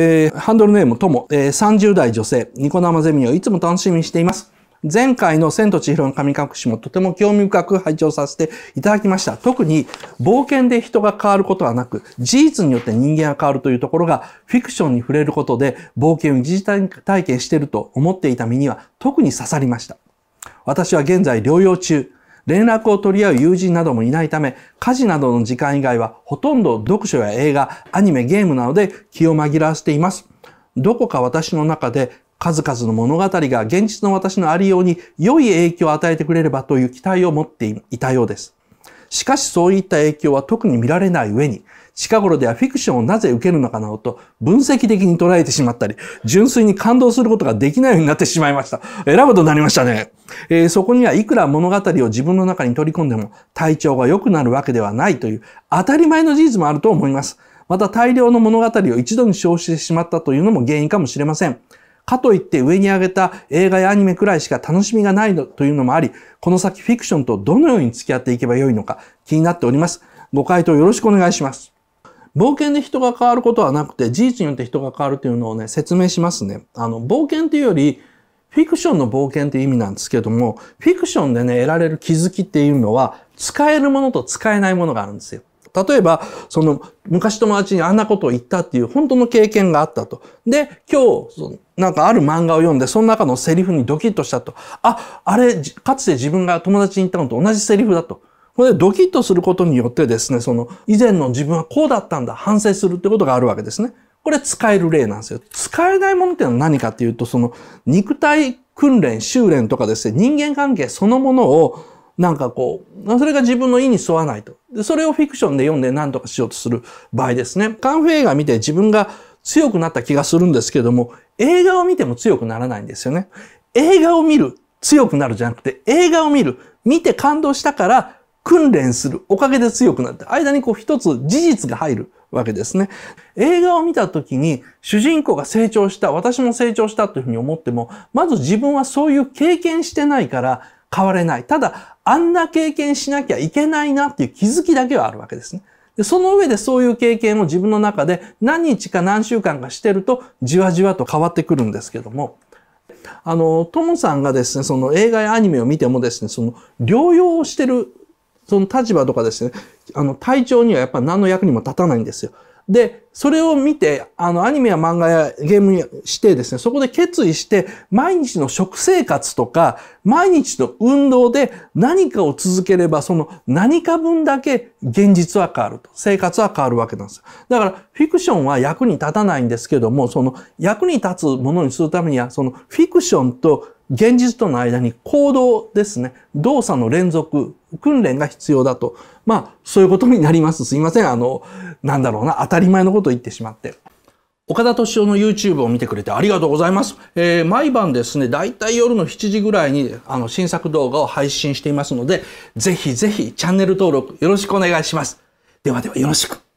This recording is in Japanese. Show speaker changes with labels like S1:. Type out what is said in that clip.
S1: えー、ハンドルネームとも、えー、30代女性、ニコ生ゼミをいつも楽しみにしています。前回の千と千尋の神隠しもとても興味深く拝聴させていただきました。特に冒険で人が変わることはなく、事実によって人間が変わるというところが、フィクションに触れることで冒険を疑似体験していると思っていた身には特に刺さりました。私は現在療養中、連絡を取り合う友人などもいないため、家事などの時間以外はほとんど読書や映画、アニメ、ゲームなどで気を紛らわしています。どこか私の中で数々の物語が現実の私のありように良い影響を与えてくれればという期待を持っていたようです。しかしそういった影響は特に見られない上に、近頃ではフィクションをなぜ受けるのかなと分析的に捉えてしまったり、純粋に感動することができないようになってしまいました。選ぶとなりましたね。えー、そこにはいくら物語を自分の中に取り込んでも体調が良くなるわけではないという当たり前の事実もあると思います。また大量の物語を一度に消費してしまったというのも原因かもしれません。かといって上に挙げた映画やアニメくらいしか楽しみがないというのもあり、この先フィクションとどのように付き合っていけばよいのか気になっております。ご回答よろしくお願いします。冒険で人が変わることはなくて、事実によって人が変わるというのをね、説明しますね。あの、冒険っていうより、フィクションの冒険っていう意味なんですけども、フィクションでね、得られる気づきっていうのは、使えるものと使えないものがあるんですよ。例えば、その、昔友達にあんなことを言ったっていう本当の経験があったと。で、今日、なんかある漫画を読んで、その中のセリフにドキッとしたと。あ、あれ、かつて自分が友達に言ったのと同じセリフだと。これでドキッとすることによってですね、その以前の自分はこうだったんだ、反省するってことがあるわけですね。これ使える例なんですよ。使えないものっていうのは何かっていうと、その肉体訓練、修練とかですね、人間関係そのものをなんかこう、それが自分の意に沿わないと。で、それをフィクションで読んで何とかしようとする場合ですね。カンフ映画見て自分が強くなった気がするんですけども、映画を見ても強くならないんですよね。映画を見る、強くなるじゃなくて、映画を見る、見て感動したから訓練するおかげで強くなって、間にこう一つ事実が入るわけですね。映画を見た時に主人公が成長した、私も成長したというふうに思っても、まず自分はそういう経験してないから変われない。ただ、あんな経験しなきゃいけないなっていう気づきだけはあるわけですね。でその上でそういう経験を自分の中で何日か何週間かしてるとじわじわと変わってくるんですけども、あの、ともさんがですね、その映画やアニメを見てもですね、その療養をしてるその立場とかですね、あの、体調にはやっぱ何の役にも立たないんですよ。で、それを見て、あの、アニメや漫画やゲームにしてですね、そこで決意して、毎日の食生活とか、毎日の運動で何かを続ければ、その何か分だけ現実は変わると。生活は変わるわけなんですよ。だから、フィクションは役に立たないんですけども、その役に立つものにするためには、そのフィクションと現実との間に行動ですね、動作の連続訓練が必要だと。まあ、そういうことになります。すいません。あの、なんだろうな、当たり前のことを言ってしまって。岡田敏夫の YouTube を見てくれてありがとうございます。えー、毎晩ですね、だいたい夜の7時ぐらいにあの新作動画を配信していますので、ぜひぜひチャンネル登録よろしくお願いします。ではではよろしく。